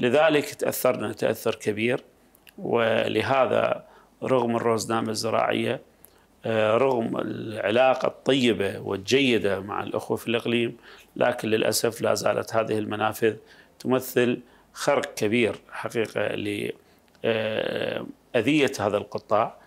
لذلك تأثرنا تأثر كبير ولهذا رغم الروزنامة الزراعية آه، رغم العلاقة الطيبة والجيدة مع الأخوة في الإقليم لكن للأسف لا زالت هذه المنافذ تمثل خرق كبير حقيقة لأذية آه، آه، هذا القطاع